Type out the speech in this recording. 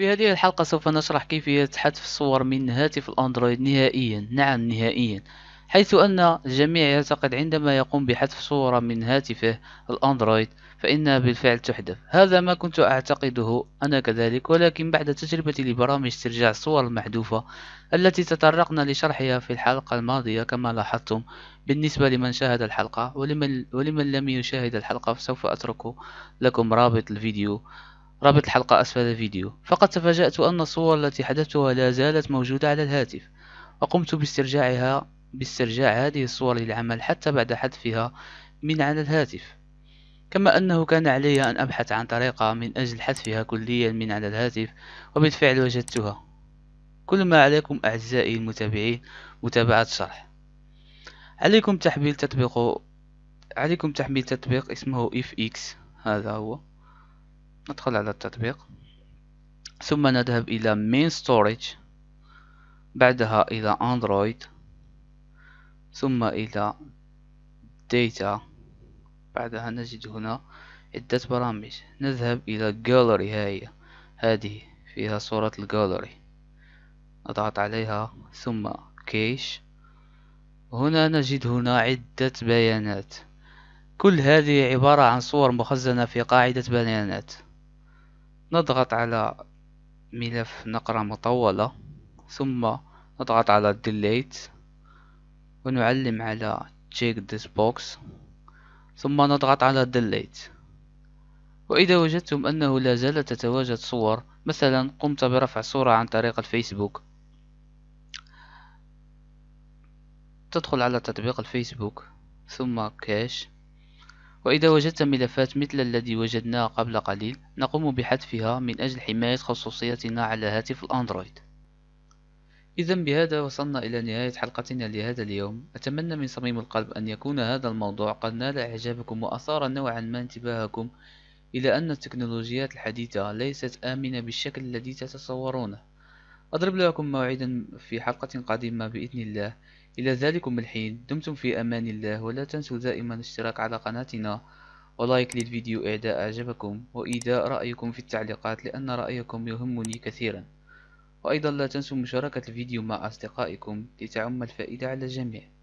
في هذه الحلقة سوف نشرح كيفية حذف الصور من هاتف الأندرويد نهائيا نعم نهائيا حيث أن الجميع يعتقد عندما يقوم بحذف صورة من هاتفه الأندرويد فإنها بالفعل تحذف هذا ما كنت أعتقده أنا كذلك ولكن بعد تجربتي لبرامج استرجاع الصور المحذوفة التي تطرقنا لشرحها في الحلقة الماضية كما لاحظتم بالنسبة لمن شاهد الحلقة ولمن, ولمن لم يشاهد الحلقة فسوف أترك لكم رابط الفيديو رابط الحلقة أسفل الفيديو فقد تفاجأت أن الصور التي حذفتها لا زالت موجودة على الهاتف وقمت باسترجاعها باسترجاع هذه الصور للعمل حتى بعد حذفها من على الهاتف كما أنه كان علي أن أبحث عن طريقة من أجل حذفها كليا من على الهاتف وبالفعل وجدتها كل ما عليكم أعزائي المتابعين متابعة الشرح عليكم تحميل تطبيق عليكم تحميل تطبيق اسمه اف اكس هذا هو ندخل على التطبيق ثم نذهب إلى Main Storage بعدها إلى Android ثم إلى Data بعدها نجد هنا عدة برامج نذهب إلى Gallery هاي هذه فيها صورة الجاليري نضغط عليها ثم كيش هنا نجد هنا عدة بيانات كل هذه عبارة عن صور مخزنة في قاعدة بيانات نضغط على ملف نقرة مطولة ثم نضغط على delete ونعلم على check this box ثم نضغط على delete وإذا وجدتم أنه لا زالت تتواجد صور مثلا قمت برفع صورة عن طريق الفيسبوك تدخل على تطبيق الفيسبوك ثم كاش وإذا وجدت ملفات مثل الذي وجدناه قبل قليل نقوم بحذفها من أجل حماية خصوصيتنا على هاتف الأندرويد إذا بهذا وصلنا إلى نهاية حلقتنا لهذا اليوم أتمنى من صميم القلب أن يكون هذا الموضوع قد نال إعجابكم وأثار نوعا ما انتباهكم إلى أن التكنولوجيات الحديثة ليست آمنة بالشكل الذي تتصورونه أضرب لكم موعدا في حلقة قادمة بإذن الله إلى ذلكم الحين دمتم في أمان الله ولا تنسوا دائما الاشتراك على قناتنا ولايك للفيديو إعداء أعجبكم وإيداء رأيكم في التعليقات لأن رأيكم يهمني كثيرا وأيضا لا تنسوا مشاركة الفيديو مع أصدقائكم لتعم الفائدة على الجميع